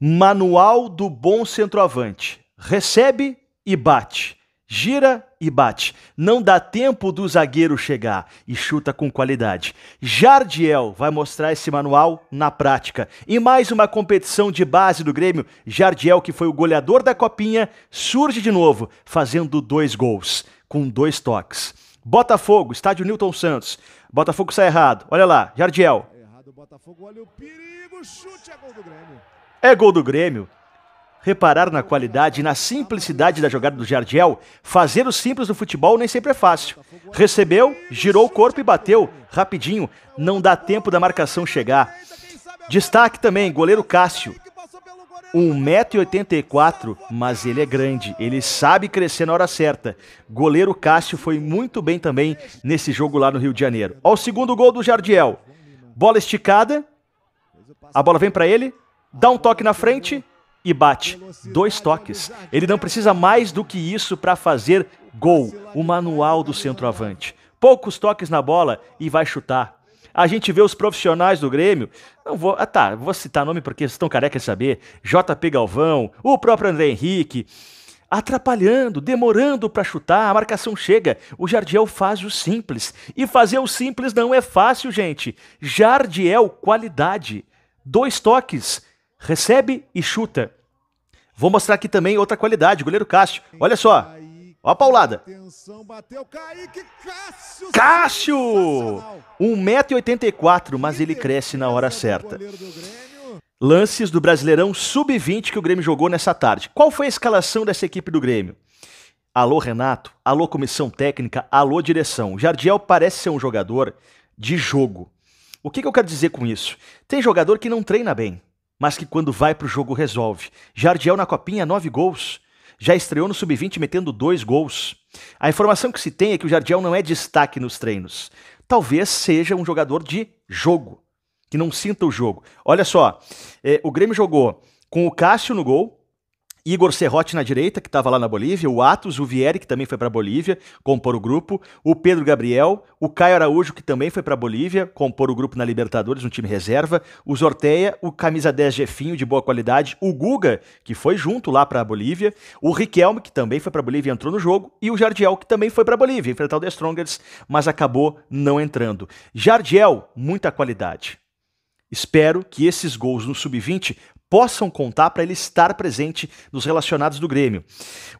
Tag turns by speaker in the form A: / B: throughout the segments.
A: Manual do Bom Centroavante. Recebe e bate. Gira e bate. Não dá tempo do zagueiro chegar e chuta com qualidade. Jardiel vai mostrar esse manual na prática. Em mais uma competição de base do Grêmio, Jardiel, que foi o goleador da Copinha, surge de novo, fazendo dois gols, com dois toques. Botafogo, estádio Newton Santos. Botafogo sai errado. Olha lá, Jardiel. Errado o Botafogo, olha o perigo, chute a é gol do Grêmio. É gol do Grêmio. Reparar na qualidade e na simplicidade da jogada do Jardiel, fazer o simples do futebol nem sempre é fácil. Recebeu, girou o corpo e bateu, rapidinho, não dá tempo da marcação chegar. Destaque também, goleiro Cássio. 1,84m, mas ele é grande, ele sabe crescer na hora certa. Goleiro Cássio foi muito bem também nesse jogo lá no Rio de Janeiro. Ao segundo gol do Jardiel. Bola esticada, a bola vem para ele, dá um toque na frente e bate. Dois toques. Ele não precisa mais do que isso para fazer gol. O manual do centroavante. Poucos toques na bola e vai chutar. A gente vê os profissionais do Grêmio. Não vou. Ah, tá. Vou citar nome porque vocês estão carecas de saber. JP Galvão, o próprio André Henrique. Atrapalhando, demorando para chutar, a marcação chega. O Jardiel faz o simples. E fazer o simples não é fácil, gente. Jardiel, qualidade. Dois toques recebe e chuta. Vou mostrar aqui também outra qualidade, goleiro Cássio. Olha só. Olha a paulada. Cássio! 1,84m, mas ele cresce na hora certa. Lances do Brasileirão Sub-20 que o Grêmio jogou nessa tarde. Qual foi a escalação dessa equipe do Grêmio? Alô, Renato. Alô, comissão técnica. Alô, direção. Jardiel parece ser um jogador de jogo. O que, que eu quero dizer com isso? Tem jogador que não treina bem mas que quando vai para o jogo resolve. Jardiel na Copinha, nove gols. Já estreou no Sub-20 metendo dois gols. A informação que se tem é que o Jardiel não é destaque nos treinos. Talvez seja um jogador de jogo, que não sinta o jogo. Olha só, eh, o Grêmio jogou com o Cássio no gol, Igor Serrote na direita, que estava lá na Bolívia, o Atos, o Vieri, que também foi para a Bolívia, compor o grupo, o Pedro Gabriel, o Caio Araújo, que também foi para a Bolívia, compor o grupo na Libertadores, um time reserva, o Zorteia, o camisa 10 Jefinho, de boa qualidade, o Guga, que foi junto lá para a Bolívia, o Riquelme, que também foi para a Bolívia e entrou no jogo, e o Jardiel, que também foi para a Bolívia, enfrentar o The Strongers, mas acabou não entrando. Jardiel, muita qualidade. Espero que esses gols no sub-20 possam contar para ele estar presente nos relacionados do Grêmio.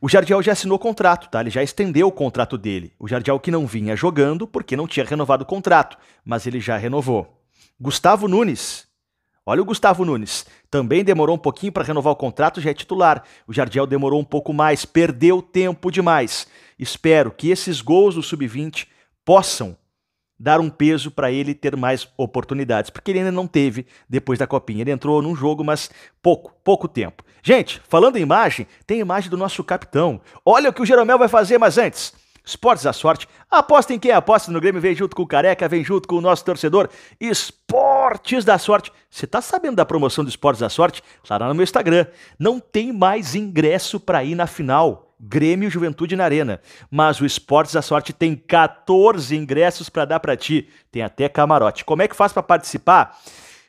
A: O Jardiel já assinou o contrato, tá? Ele já estendeu o contrato dele. O Jardiel que não vinha jogando porque não tinha renovado o contrato, mas ele já renovou. Gustavo Nunes. Olha o Gustavo Nunes. Também demorou um pouquinho para renovar o contrato, já é titular. O Jardiel demorou um pouco mais, perdeu tempo demais. Espero que esses gols do sub-20 possam dar um peso para ele ter mais oportunidades, porque ele ainda não teve depois da copinha. Ele entrou num jogo, mas pouco, pouco tempo. Gente, falando em imagem, tem a imagem do nosso capitão. Olha o que o Jeromel vai fazer, mas antes. Esportes da sorte. Aposta em quem aposta no Grêmio, vem junto com o Careca, vem junto com o nosso torcedor. Esportes da sorte. Você tá sabendo da promoção do Esportes da Sorte? Tá lá no meu Instagram. Não tem mais ingresso para ir na final. Grêmio Juventude na Arena. Mas o Esportes da Sorte tem 14 ingressos para dar para ti. Tem até camarote. Como é que faz para participar?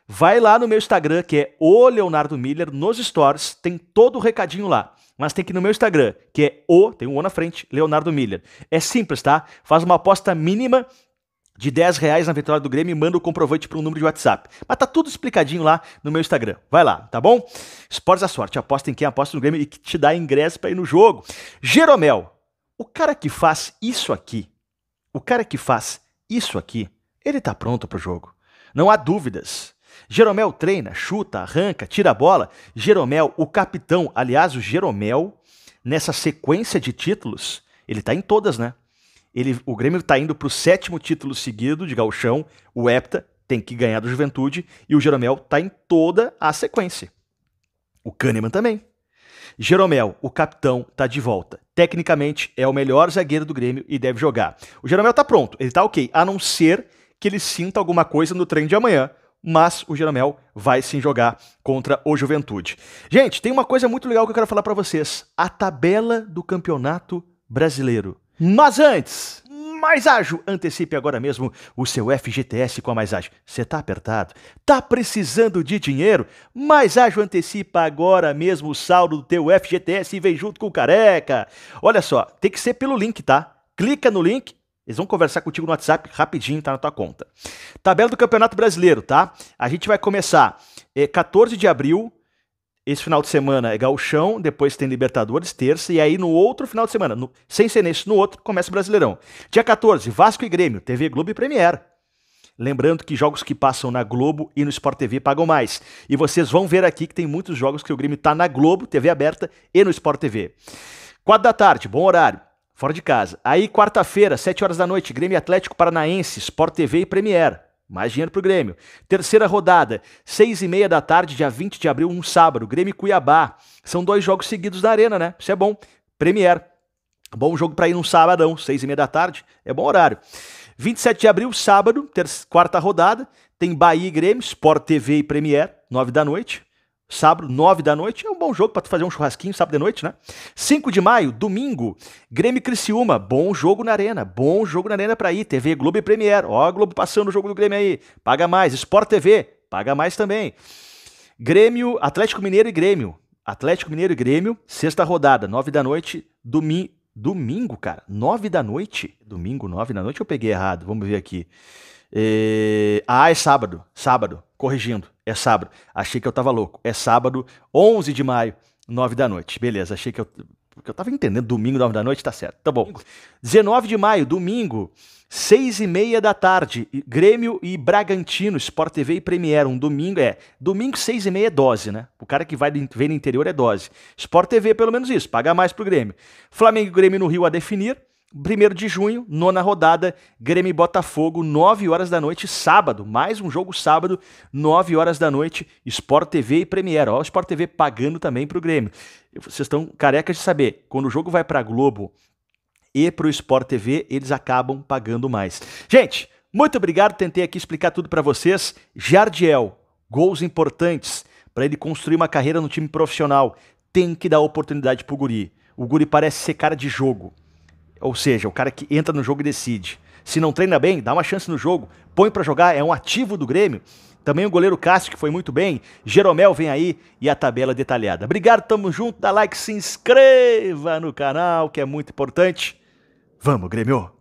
A: Vai lá no meu Instagram, que é o Leonardo Miller, nos stories, tem todo o recadinho lá. Mas tem que ir no meu Instagram, que é o, tem um O na frente, Leonardo Miller. É simples, tá? Faz uma aposta mínima de 10 reais na vitória do Grêmio e manda o comprovante para um número de WhatsApp. Mas tá tudo explicadinho lá no meu Instagram. Vai lá, tá bom? Esportes da Sorte, aposta em quem aposta no Grêmio e que te dá ingresso para ir no jogo. Jeromel, o cara que faz isso aqui, o cara que faz isso aqui, ele tá pronto para o jogo. Não há dúvidas. Jeromel treina, chuta, arranca, tira a bola. Jeromel, o capitão, aliás, o Jeromel, nessa sequência de títulos, ele tá em todas, né? Ele, o Grêmio está indo para o sétimo título seguido de gauchão, o Hepta tem que ganhar do Juventude e o Jeromel está em toda a sequência. O Kahneman também. Jeromel, o capitão, tá de volta. Tecnicamente é o melhor zagueiro do Grêmio e deve jogar. O Jeromel tá pronto, ele tá ok, a não ser que ele sinta alguma coisa no treino de amanhã. Mas o Jeromel vai sim jogar contra o Juventude. Gente, tem uma coisa muito legal que eu quero falar para vocês: a tabela do Campeonato Brasileiro. Mas antes, mais ágil, antecipe agora mesmo o seu FGTS com a Mais ágil. Você está apertado? Tá precisando de dinheiro? Mais ágil antecipa agora mesmo o saldo do teu FGTS e vem junto com o careca. Olha só, tem que ser pelo link, tá? Clica no link, eles vão conversar contigo no WhatsApp rapidinho, tá na tua conta. Tabela do Campeonato Brasileiro, tá? A gente vai começar é, eh, 14 de abril, esse final de semana é Gauchão, depois tem Libertadores, terça, e aí no outro final de semana, no, sem ser nesse, no outro, começa o Brasileirão. Dia 14, Vasco e Grêmio, TV Globo e Premier. Lembrando que jogos que passam na Globo e no Sport TV pagam mais. E vocês vão ver aqui que tem muitos jogos que o Grêmio tá na Globo, TV aberta e no Sport TV. Quatro da tarde, bom horário, fora de casa. Aí quarta-feira, sete horas da noite, Grêmio Atlético Paranaense, Sport TV e Premier. Mais dinheiro pro Grêmio. Terceira rodada, seis e meia da tarde, dia 20 de abril, um sábado. Grêmio Cuiabá. São dois jogos seguidos da Arena, né? Isso é bom. Premier. Bom jogo para ir num sabadão, seis e meia da tarde. É bom horário. 27 de abril, sábado, quarta rodada. Tem Bahia e Grêmio, Sport TV e Premier, nove da noite. Sábado, 9 da noite, é um bom jogo para tu fazer um churrasquinho sábado de noite, né? 5 de maio, domingo, Grêmio Criciúma, bom jogo na Arena, bom jogo na Arena para ir, TV Globo e Premier, ó a Globo passando o jogo do Grêmio aí, paga mais, Sport TV, paga mais também. Grêmio, Atlético Mineiro e Grêmio, Atlético Mineiro e Grêmio, sexta rodada, 9 da noite, domingo, domingo, cara, 9 da noite, domingo, 9 da noite, eu peguei errado, vamos ver aqui. É... Ah, é sábado, sábado, corrigindo. É sábado. Achei que eu tava louco. É sábado, 11 de maio, 9 da noite. Beleza, achei que eu. Porque eu tava entendendo, domingo, 9 da noite, tá certo. Tá bom. 19 de maio, domingo, 6 e meia da tarde. Grêmio e Bragantino, Sport TV e Premier. Um domingo, é. Domingo, 6 e meia é dose, né? O cara que vai ver no interior é dose. Sport TV, pelo menos isso. Paga mais pro Grêmio. Flamengo e Grêmio no Rio a definir. 1 de junho, nona rodada, Grêmio e Botafogo, 9 horas da noite, sábado. Mais um jogo sábado, 9 horas da noite, Sport TV e Premier. Ó, o Sport TV pagando também pro Grêmio. Vocês estão carecas de saber, quando o jogo vai pra Globo e pro Sport TV, eles acabam pagando mais. Gente, muito obrigado, tentei aqui explicar tudo para vocês. Jardiel, gols importantes para ele construir uma carreira no time profissional. Tem que dar oportunidade pro Guri. O Guri parece ser cara de jogo. Ou seja, o cara que entra no jogo e decide. Se não treina bem, dá uma chance no jogo, põe para jogar, é um ativo do Grêmio. Também o goleiro Cássio, que foi muito bem. Jeromel vem aí e a tabela detalhada. Obrigado, tamo junto, dá like, se inscreva no canal, que é muito importante. Vamos, Grêmio!